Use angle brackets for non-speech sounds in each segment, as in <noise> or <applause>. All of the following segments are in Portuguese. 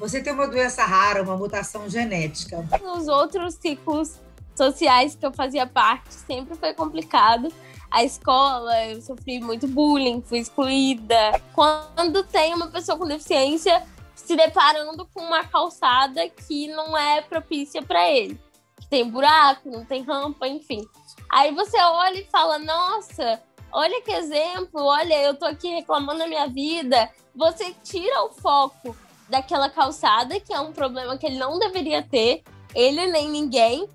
Você tem uma doença rara, uma mutação genética. Nos outros ciclos sociais que eu fazia parte, sempre foi complicado. A escola, eu sofri muito bullying, fui excluída. Quando tem uma pessoa com deficiência se deparando com uma calçada que não é propícia para ele, que tem buraco, não tem rampa, enfim. Aí você olha e fala: "Nossa, olha que exemplo, olha, eu tô aqui reclamando da minha vida". Você tira o foco daquela calçada, que é um problema que ele não deveria ter, ele nem ninguém,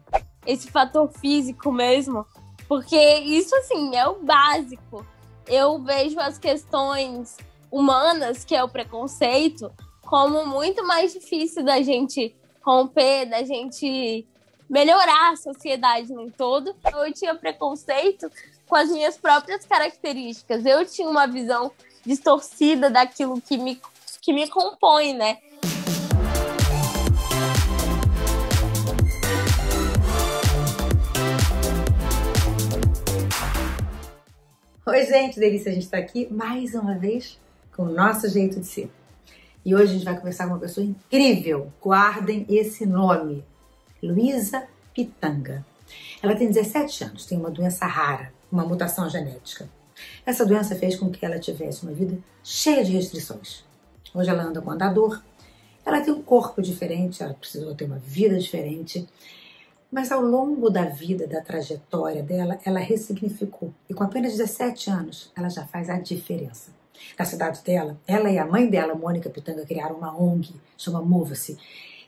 esse fator físico mesmo, porque isso, assim, é o básico. Eu vejo as questões humanas, que é o preconceito, como muito mais difícil da gente romper, da gente melhorar a sociedade num todo. Então, eu tinha preconceito com as minhas próprias características. Eu tinha uma visão distorcida daquilo que me que me compõe, né? Oi, gente, delícia, a gente está aqui mais uma vez com o nosso jeito de ser. E hoje a gente vai conversar com uma pessoa incrível. Guardem esse nome: Luísa Pitanga. Ela tem 17 anos, tem uma doença rara, uma mutação genética. Essa doença fez com que ela tivesse uma vida cheia de restrições. Hoje ela anda com andador. Ela tem um corpo diferente, ela precisou ter uma vida diferente. Mas ao longo da vida, da trajetória dela, ela ressignificou. E com apenas 17 anos, ela já faz a diferença. Na cidade dela, ela e a mãe dela, Mônica Pitanga, criaram uma ONG, chama Mova-se,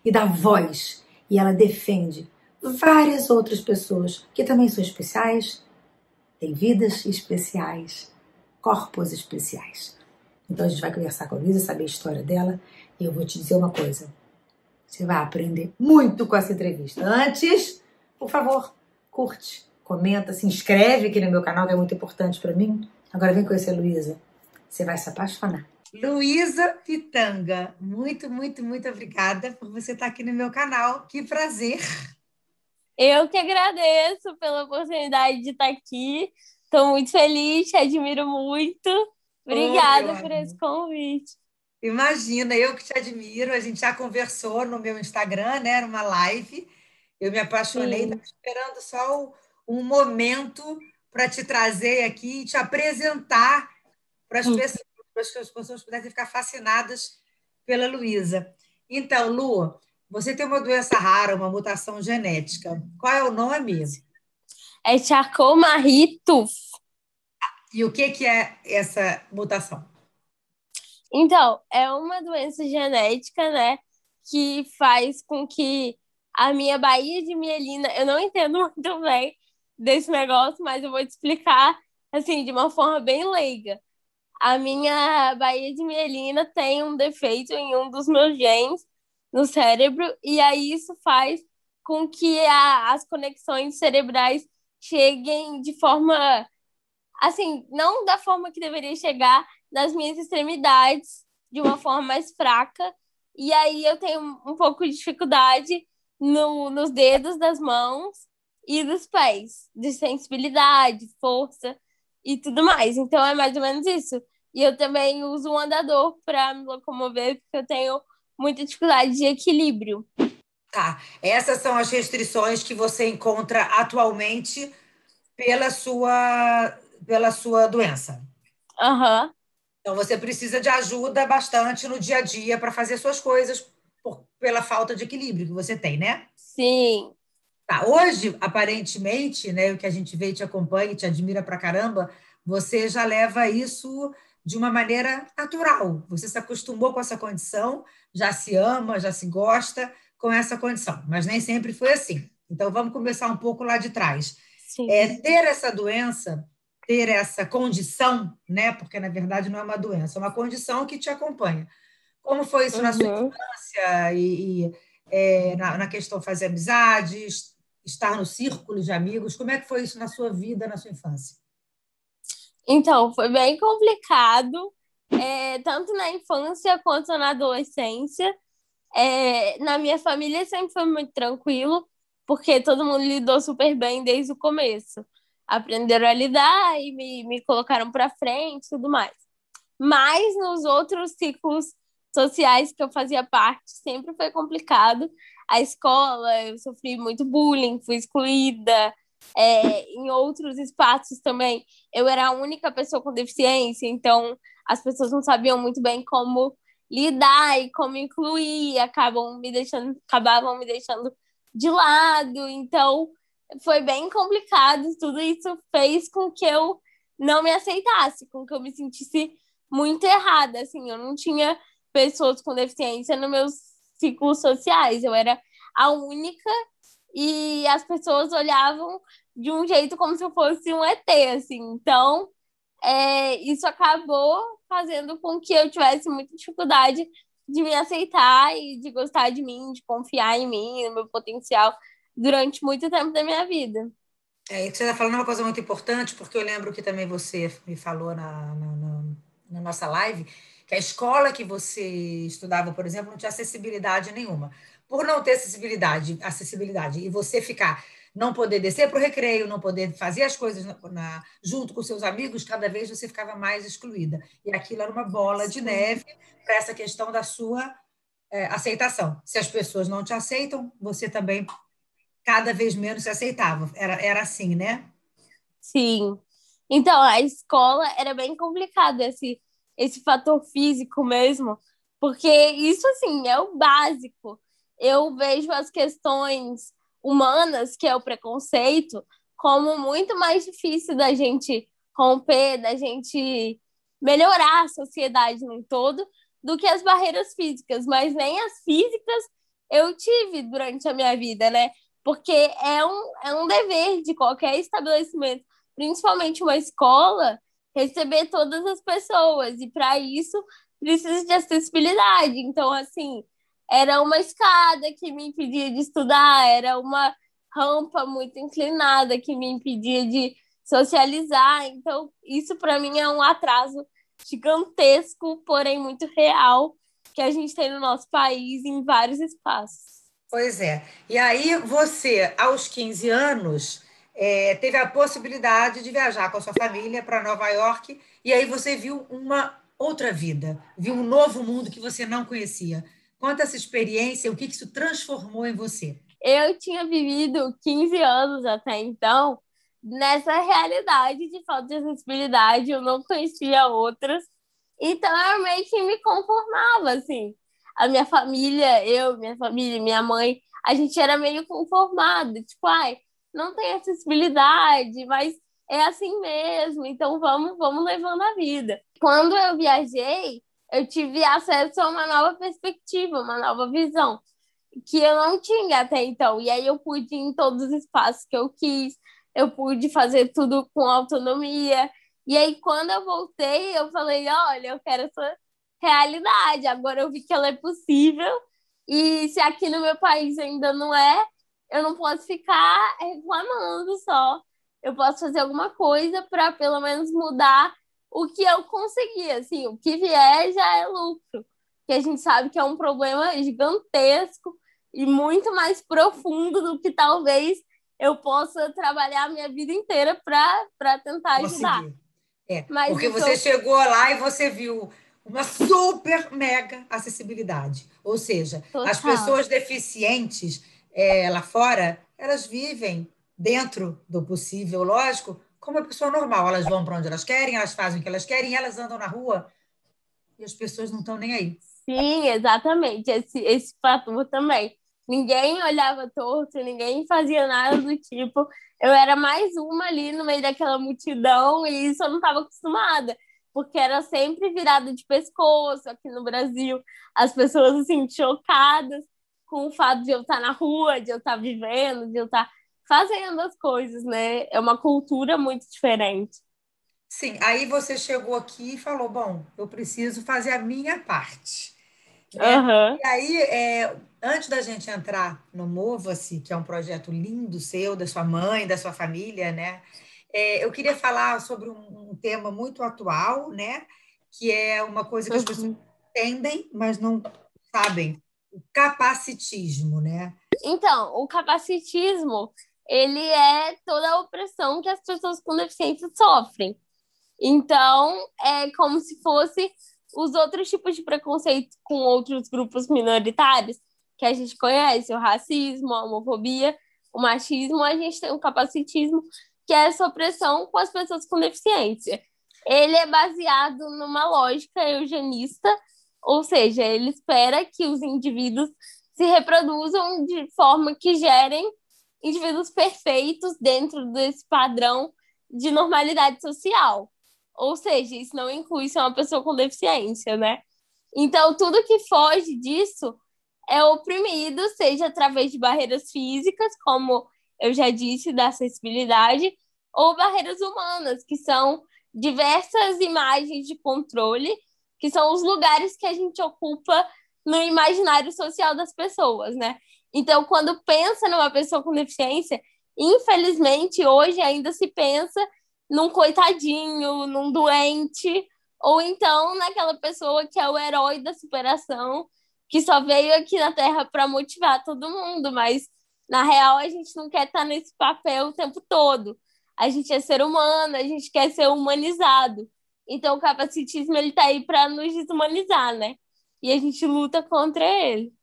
e dá voz. E ela defende várias outras pessoas que também são especiais, têm vidas especiais, corpos especiais. Então a gente vai conversar com a Luísa, saber a história dela, e eu vou te dizer uma coisa. Você vai aprender muito com essa entrevista. Antes, por favor, curte, comenta, se inscreve aqui no meu canal, que é muito importante para mim. Agora vem conhecer a Luísa. Você vai se apaixonar. Luísa Pitanga, muito, muito, muito obrigada por você estar aqui no meu canal. Que prazer. Eu que agradeço pela oportunidade de estar aqui. Estou muito feliz, te admiro muito. Obrigada oh, por esse convite. Imagina, eu que te admiro, a gente já conversou no meu Instagram, né? Numa live. Eu me apaixonei, estava esperando só um momento para te trazer aqui e te apresentar para as pessoas, para que as pessoas pudessem ficar fascinadas pela Luísa. Então, Lu, você tem uma doença rara, uma mutação genética. Qual é o nome? É charcot marie e o que, que é essa mutação? Então, é uma doença genética, né? Que faz com que a minha baía de mielina, eu não entendo muito bem desse negócio, mas eu vou te explicar assim de uma forma bem leiga. A minha baía de mielina tem um defeito em um dos meus genes no cérebro e aí isso faz com que a, as conexões cerebrais cheguem de forma assim, não da forma que deveria chegar, nas minhas extremidades, de uma forma mais fraca. E aí eu tenho um pouco de dificuldade no, nos dedos das mãos e dos pés, de sensibilidade, força e tudo mais. Então é mais ou menos isso. E eu também uso um andador para me locomover, porque eu tenho muita dificuldade de equilíbrio. Tá. Essas são as restrições que você encontra atualmente pela sua pela sua doença. Uhum. Então você precisa de ajuda bastante no dia a dia para fazer suas coisas por, pela falta de equilíbrio que você tem, né? Sim. Tá, hoje, aparentemente, né, o que a gente vê e te acompanha e te admira pra caramba, você já leva isso de uma maneira natural. Você se acostumou com essa condição, já se ama, já se gosta com essa condição, mas nem sempre foi assim. Então vamos começar um pouco lá de trás. Sim. É, ter essa doença ter essa condição, né? Porque na verdade não é uma doença, é uma condição que te acompanha. Como foi isso uhum. na sua uhum. infância e, e é, na, na, questão fazer amizades, estar no círculo de amigos? Como é que foi isso na sua vida, na sua infância? Então, foi bem complicado, é, tanto na infância quanto na adolescência. É, na minha família sempre foi muito tranquilo, porque todo mundo lidou super bem desde o começo aprenderam a lidar e me, me colocaram para frente e tudo mais. Mas nos outros ciclos sociais que eu fazia parte, sempre foi complicado. A escola, eu sofri muito bullying, fui excluída. É, em outros espaços também, eu era a única pessoa com deficiência, então as pessoas não sabiam muito bem como lidar e como incluir, acabam me deixando, acabavam me deixando de lado. Então, foi bem complicado. Tudo isso fez com que eu não me aceitasse, com que eu me sentisse muito errada. Assim, eu não tinha pessoas com deficiência nos meus ciclos sociais. Eu era a única e as pessoas olhavam de um jeito como se eu fosse um ET, assim. Então, é, isso acabou fazendo com que eu tivesse muita dificuldade de me aceitar e de gostar de mim, de confiar em mim, no meu potencial durante muito tempo da minha vida. É, você está falando uma coisa muito importante, porque eu lembro que também você me falou na, na, na, na nossa live que a escola que você estudava, por exemplo, não tinha acessibilidade nenhuma. Por não ter acessibilidade, acessibilidade e você ficar não poder descer para o recreio, não poder fazer as coisas na, na, junto com seus amigos, cada vez você ficava mais excluída. E aquilo era uma bola Sim. de neve para essa questão da sua é, aceitação. Se as pessoas não te aceitam, você também cada vez menos se aceitava. Era, era assim, né? Sim. Então, a escola era bem complicada, esse, esse fator físico mesmo, porque isso, assim, é o básico. Eu vejo as questões humanas, que é o preconceito, como muito mais difícil da gente romper, da gente melhorar a sociedade num todo, do que as barreiras físicas. Mas nem as físicas eu tive durante a minha vida, né? porque é um, é um dever de qualquer estabelecimento, principalmente uma escola, receber todas as pessoas, e para isso precisa de acessibilidade. Então, assim, era uma escada que me impedia de estudar, era uma rampa muito inclinada que me impedia de socializar. Então, isso para mim é um atraso gigantesco, porém muito real, que a gente tem no nosso país em vários espaços. Pois é. E aí você, aos 15 anos, é, teve a possibilidade de viajar com a sua família para Nova York e aí você viu uma outra vida, viu um novo mundo que você não conhecia. Conta essa experiência, o que isso transformou em você? Eu tinha vivido 15 anos até então nessa realidade de falta de acessibilidade, eu não conhecia outras, então eu meio que me conformava, assim a minha família, eu, minha família, minha mãe, a gente era meio conformado, tipo, ai, não tem acessibilidade, mas é assim mesmo, então vamos, vamos levando a vida. Quando eu viajei, eu tive acesso a uma nova perspectiva, uma nova visão, que eu não tinha até então. E aí eu pude ir em todos os espaços que eu quis, eu pude fazer tudo com autonomia. E aí quando eu voltei, eu falei, olha, eu quero essa realidade. Agora eu vi que ela é possível. E se aqui no meu país ainda não é, eu não posso ficar reclamando só. Eu posso fazer alguma coisa para pelo menos mudar o que eu consegui. Assim, o que vier já é lucro. Que a gente sabe que é um problema gigantesco e muito mais profundo do que talvez eu possa trabalhar a minha vida inteira para tentar ajudar. É, Mas porque você eu... chegou lá e você viu uma super mega acessibilidade. Ou seja, Total. as pessoas deficientes é, lá fora, elas vivem dentro do possível, lógico, como a pessoa normal. Elas vão para onde elas querem, elas fazem o que elas querem, elas andam na rua e as pessoas não estão nem aí. Sim, exatamente. Esse, esse fator também. Ninguém olhava torto, ninguém fazia nada do tipo. Eu era mais uma ali no meio daquela multidão e isso eu não estava acostumada porque era sempre virada de pescoço aqui no Brasil. As pessoas, assim, chocadas com o fato de eu estar tá na rua, de eu estar tá vivendo, de eu estar tá fazendo as coisas, né? É uma cultura muito diferente. Sim, aí você chegou aqui e falou: bom, eu preciso fazer a minha parte. Uhum. É, e aí, é, antes da gente entrar no Mova-se, que é um projeto lindo seu, da sua mãe, da sua família, né? É, eu queria falar sobre um, um, tema muito atual, né? Que é uma coisa que as pessoas uhum. entendem, mas não sabem. O capacitismo, né? Então, o capacitismo, ele é toda a opressão que as pessoas com deficiência sofrem. Então, é como se fosse os outros tipos de preconceito com outros grupos minoritários que a gente conhece, o racismo, a homofobia, o machismo, a gente tem o capacitismo, que é essa opressão com as pessoas com deficiência. Ele é baseado numa lógica eugenista, ou seja, ele espera que os indivíduos se reproduzam de forma que gerem indivíduos perfeitos dentro desse padrão de normalidade social. Ou seja, isso não inclui ser uma pessoa com deficiência, né? Então, tudo que foge disso é oprimido, seja através de barreiras físicas, como eu já disse, da acessibilidade, ou barreiras humanas, que são diversas imagens de controle, que são os lugares que a gente ocupa no imaginário social das pessoas, né? Então, quando pensa numa pessoa com deficiência, infelizmente, hoje ainda se pensa num coitadinho, num doente, ou então naquela pessoa que é o herói da superação, que só veio aqui na Terra para motivar todo mundo, mas na real, a gente não quer estar tá nesse papel o tempo todo. A gente é ser humano, a gente quer ser humanizado. Então, o capacitismo ele tá aí para nos desumanizar, né? E a gente luta contra ele.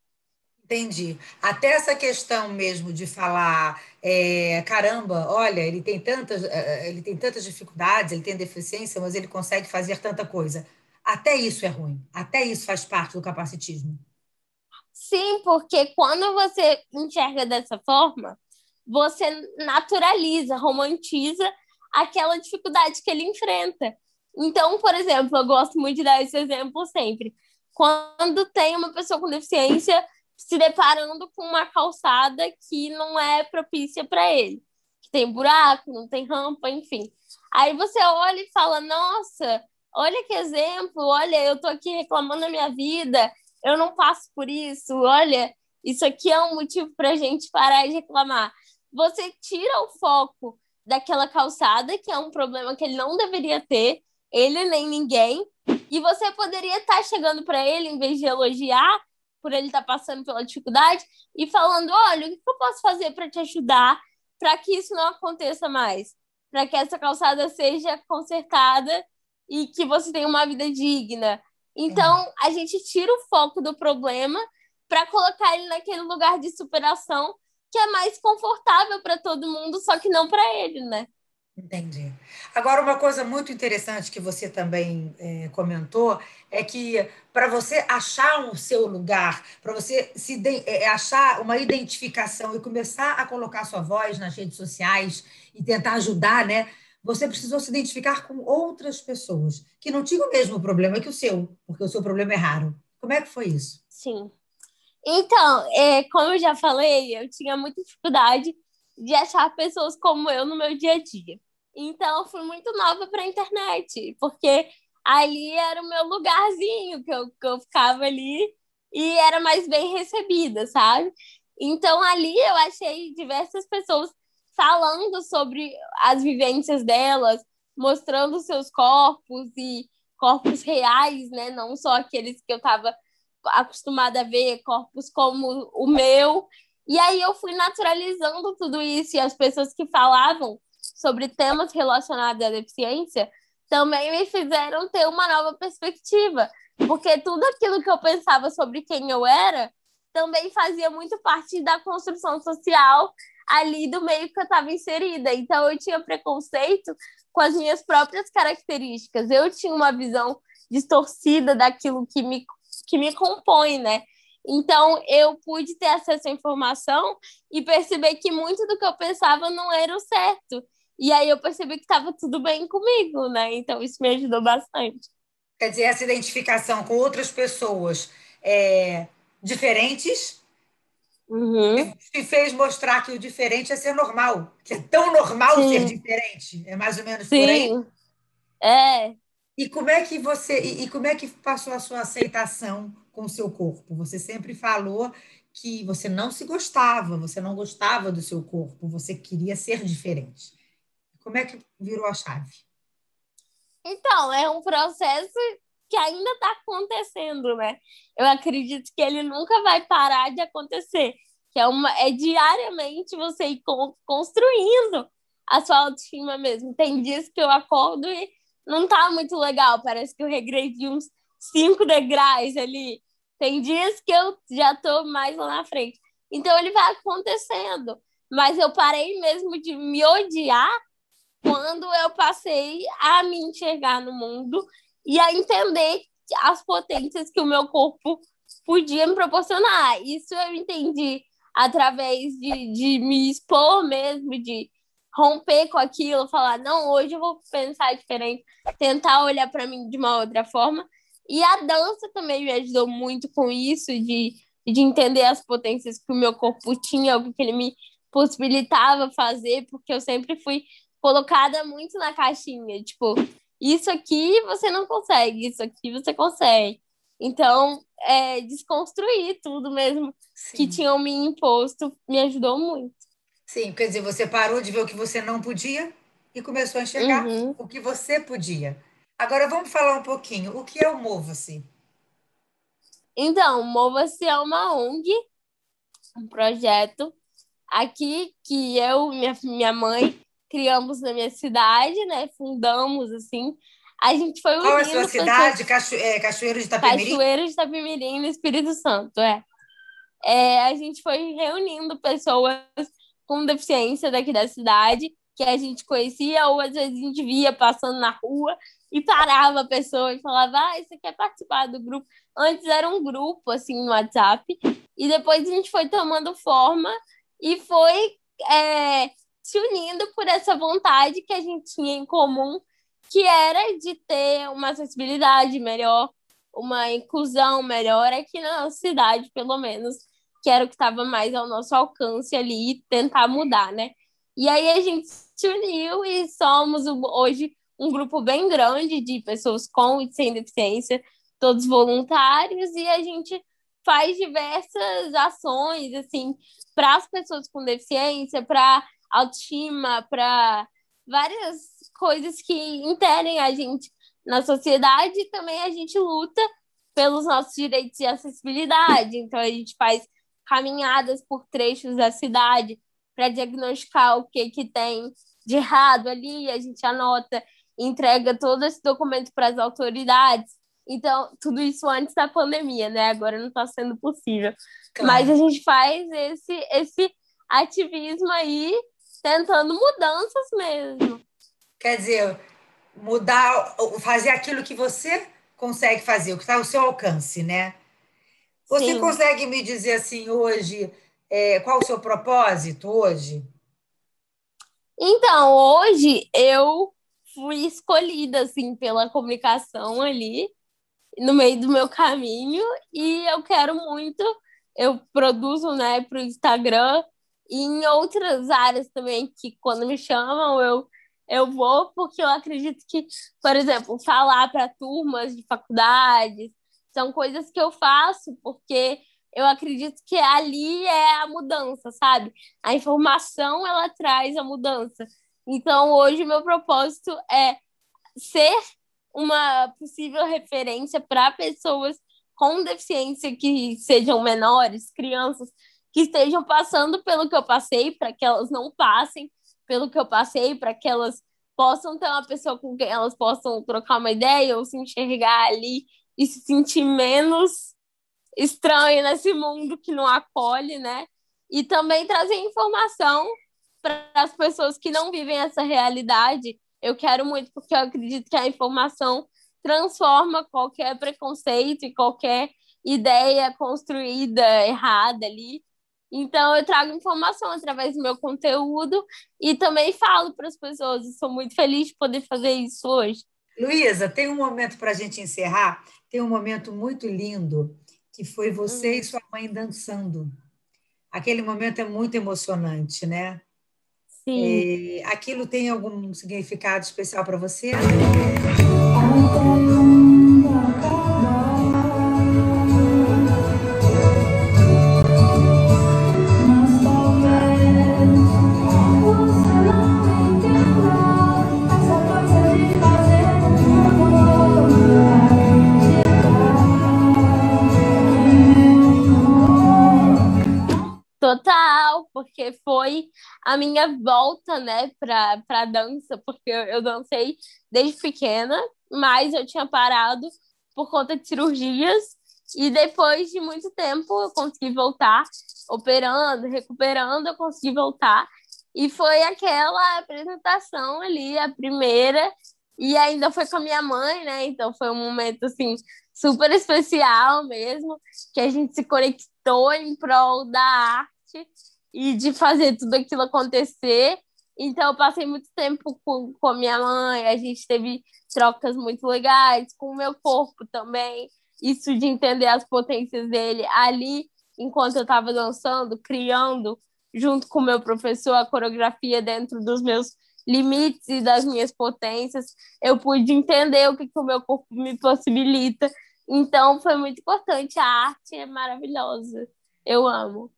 Entendi. Até essa questão mesmo de falar, é, caramba, olha, ele tem tantas, é, é, ele tem tantas dificuldades, ele tem deficiência, mas ele consegue fazer tanta coisa. Até isso é ruim. Até isso faz parte do capacitismo. Sim, porque quando você enxerga dessa forma, você naturaliza, romantiza aquela dificuldade que ele enfrenta. Então, por exemplo, eu gosto muito de dar esse exemplo sempre. Quando tem uma pessoa com deficiência se deparando com uma calçada que não é propícia para ele, que tem buraco, não tem rampa, enfim. Aí você olha e fala: "Nossa, olha que exemplo, olha, eu tô aqui reclamando da minha vida, eu não passo por isso, olha, isso aqui é um motivo para a gente parar de reclamar. Você tira o foco daquela calçada, que é um problema que ele não deveria ter, ele nem ninguém, e você poderia estar tá chegando para ele, em vez de elogiar, por ele estar tá passando pela dificuldade, e falando: olha, o que eu posso fazer para te ajudar para que isso não aconteça mais? Para que essa calçada seja consertada e que você tenha uma vida digna então, é. a gente tira o foco do problema para colocar ele naquele lugar de superação que é mais confortável para todo mundo, só que não para ele, né? Entendi. Agora, uma coisa muito interessante que você também é, comentou é que para você achar o seu lugar, para você se é, é, achar uma identificação e começar a colocar sua voz nas redes sociais e tentar ajudar, né? você precisou se identificar com outras pessoas que não tinham o mesmo problema que o seu, porque o seu problema é raro. Como é que foi isso? Sim. Então, é, como eu já falei, eu tinha muita dificuldade de achar pessoas como eu no meu dia a dia. Então, eu fui muito nova para a internet, porque ali era o meu lugarzinho que eu, que eu ficava ali e era mais bem recebida, sabe? Então, ali eu achei diversas pessoas falando sobre as vivências delas, mostrando seus corpos e corpos reais, né? Não só aqueles que eu estava acostumada a ver, corpos como o meu. E aí eu fui naturalizando tudo isso e as pessoas que falavam sobre temas relacionados à deficiência também me fizeram ter uma nova perspectiva, porque tudo aquilo que eu pensava sobre quem eu era também fazia muito parte da construção social ali do meio que eu estava inserida. Então eu tinha preconceito com as minhas próprias características. Eu tinha uma visão distorcida daquilo que me, que me compõe, né? Então eu pude ter acesso à informação e perceber que muito do que eu pensava não era o certo. E aí eu percebi que estava tudo bem comigo, né? Então isso me ajudou bastante. Quer dizer, essa identificação com outras pessoas é, diferentes Uhum. te fez mostrar que o diferente é ser normal, que é tão normal Sim. ser diferente. É mais ou menos Sim. por aí. É. E como é que você e, e, como é que passou a sua aceitação com o seu corpo? Você sempre falou que você não se gostava, você não gostava do seu corpo, você queria ser diferente. Como é que virou a chave? Então, é um processo que ainda está acontecendo, né? Eu acredito que ele nunca vai parar de acontecer, que é uma é diariamente você ir co construindo a sua autoestima mesmo. Tem dias que eu acordo e não tá muito legal, parece que eu regredi uns cinco degraus ali. Tem dias que eu já tô mais lá na frente. Então ele vai acontecendo, mas eu parei mesmo de me odiar quando eu passei a me enxergar no mundo e a entender as potências que o meu corpo podia me proporcionar. Isso eu entendi através de, de me expor mesmo, de romper com aquilo, falar, não, hoje eu vou pensar diferente, tentar olhar para mim de uma outra forma. E a dança também me ajudou muito com isso, de, de entender as potências que o meu corpo tinha, o que ele me possibilitava fazer, porque eu sempre fui colocada muito na caixinha, tipo, isso aqui você não consegue, isso aqui você consegue. Então, é, desconstruir tudo mesmo Sim. que tinham me imposto me ajudou muito. Sim, quer dizer, você parou de ver o que você não podia e começou a enxergar uhum. o que você podia. Agora vamos falar um pouquinho. O que é o Mova-se? Então, Mova-se é uma ONG, um projeto aqui que eu, minha, minha mãe criamos na minha cidade, né? Fundamos, assim. A gente foi unindo... Qual é a sua cidade? Cacho... É, Cachoeiro de Itapemirim? Cachoeiro de Itapemirim, no Espírito Santo, é. é. A gente foi reunindo pessoas com deficiência daqui da cidade que a gente conhecia ou às vezes a gente via passando na rua e parava a pessoa e falava, ah, você quer participar do grupo? Antes era um grupo, assim, no WhatsApp, e depois a gente foi tomando forma e foi é, se unindo por essa vontade que a gente tinha em comum, que era de ter uma sensibilidade melhor, uma inclusão melhor aqui na nossa cidade, pelo menos, que era o que estava mais ao nosso alcance ali e tentar mudar, né? E aí a gente se uniu e somos hoje um grupo bem grande de pessoas com e sem deficiência, todos voluntários, e a gente faz diversas ações assim para as pessoas com deficiência, para autoestima, para várias coisas que interem a gente na sociedade e também a gente luta pelos nossos direitos de acessibilidade. Então a gente faz caminhadas por trechos da cidade para diagnosticar o que que tem de errado ali, a gente anota, entrega todo esse documento para as autoridades. Então, tudo isso antes da pandemia, né? Agora não está sendo possível. Claro. Mas a gente faz esse esse ativismo aí tentando mudanças mesmo. Quer dizer, mudar, fazer aquilo que você consegue fazer, o que está ao seu alcance, né? Você Sim. consegue me dizer assim hoje é, qual o seu propósito hoje? Então, hoje eu fui escolhida assim pela comunicação ali no meio do meu caminho e eu quero muito eu produzo né para o Instagram e em outras áreas também, que quando me chamam, eu, eu vou, porque eu acredito que, por exemplo, falar para turmas de faculdades, são coisas que eu faço porque eu acredito que ali é a mudança, sabe? A informação ela traz a mudança. Então, hoje, meu propósito é ser uma possível referência para pessoas com deficiência que sejam menores, crianças, que estejam passando pelo que eu passei, para que elas não passem pelo que eu passei, para que elas possam ter uma pessoa com quem elas possam trocar uma ideia ou se enxergar ali e se sentir menos estranho nesse mundo que não acolhe, né? E também trazer informação para as pessoas que não vivem essa realidade. Eu quero muito porque eu acredito que a informação transforma qualquer preconceito e qualquer ideia construída errada ali então, eu trago informação através do meu conteúdo e também falo para as pessoas. Estou muito feliz de poder fazer isso hoje. Luísa, tem um momento para a gente encerrar. Tem um momento muito lindo que foi você hum. e sua mãe dançando. Aquele momento é muito emocionante, né? Sim. E aquilo tem algum significado especial para você? Sim. Total, porque foi a minha volta, né, pra, pra dança, porque eu, dancei desde pequena, mas eu tinha parado por conta de cirurgias, e depois de muito tempo eu consegui voltar, operando, recuperando, eu consegui voltar, e foi aquela apresentação ali, a primeira, e ainda foi com a minha mãe, né, então foi um momento, assim, super especial mesmo, que a gente se conectou em prol da e de fazer tudo aquilo acontecer. Então, eu passei muito tempo com, com a minha mãe, a gente teve trocas muito legais, com o meu corpo também, isso de entender as potências dele. Ali, enquanto eu estava dançando, criando, junto com o meu professor, a coreografia dentro dos meus limites e das minhas potências, eu pude entender o que, que o meu corpo me possibilita. Então, foi muito importante. A arte é maravilhosa. Eu amo.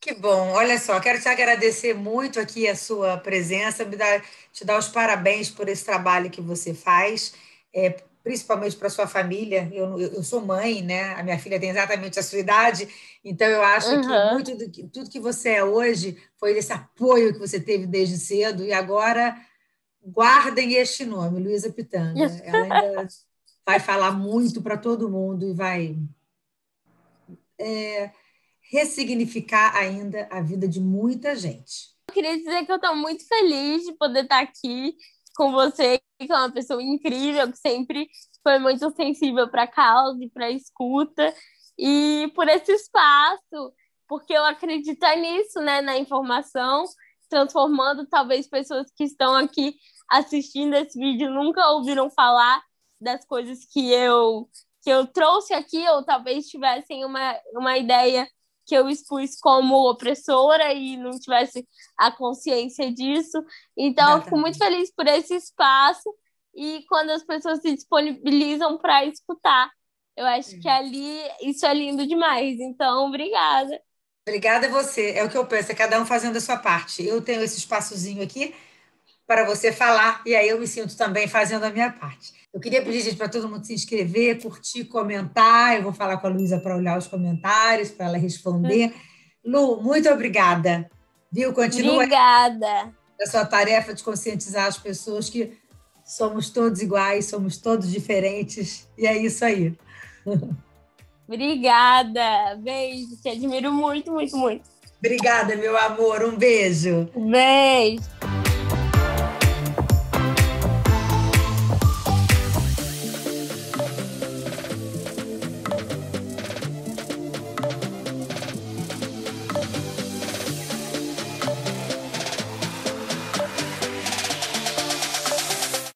Que bom. Olha só, quero te agradecer muito aqui a sua presença, dar, te dar os parabéns por esse trabalho que você faz, é, principalmente para sua família. Eu, eu, sou mãe, né? A minha filha tem exatamente a sua idade, então eu acho uhum. que muito do que, tudo que você é hoje foi desse apoio que você teve desde cedo e agora guardem este nome, Luísa Pitanga. Ela ainda <laughs> vai falar muito para todo mundo e vai é, ressignificar ainda a vida de muita gente. Eu queria dizer que eu estou muito feliz de poder estar aqui com você, que é uma pessoa incrível, que sempre foi muito sensível para a causa e para a escuta, e por esse espaço, porque eu acredito é nisso, né, na informação, transformando talvez pessoas que estão aqui assistindo esse vídeo nunca ouviram falar das coisas que eu que eu trouxe aqui, ou talvez tivessem uma, uma ideia que eu expus como opressora e não tivesse a consciência disso. Então, Exatamente. eu fico muito feliz por esse espaço e quando as pessoas se disponibilizam para escutar. Eu acho que é. ali isso é lindo demais. Então, obrigada. Obrigada a você. É o que eu penso, é cada um fazendo a sua parte. Eu tenho esse espaçozinho aqui para você falar, e aí eu me sinto também fazendo a minha parte. Eu queria pedir, gente, para todo mundo se inscrever, curtir, comentar. Eu vou falar com a Luísa para olhar os comentários, para ela responder. Hum. Lu, muito obrigada. Viu? Continua. Obrigada. A sua tarefa de conscientizar as pessoas que somos todos iguais, somos todos diferentes. E é isso aí. <laughs> Obrigada. Beijo. Te admiro muito, muito, muito. Obrigada, meu amor. Um beijo. Beijo.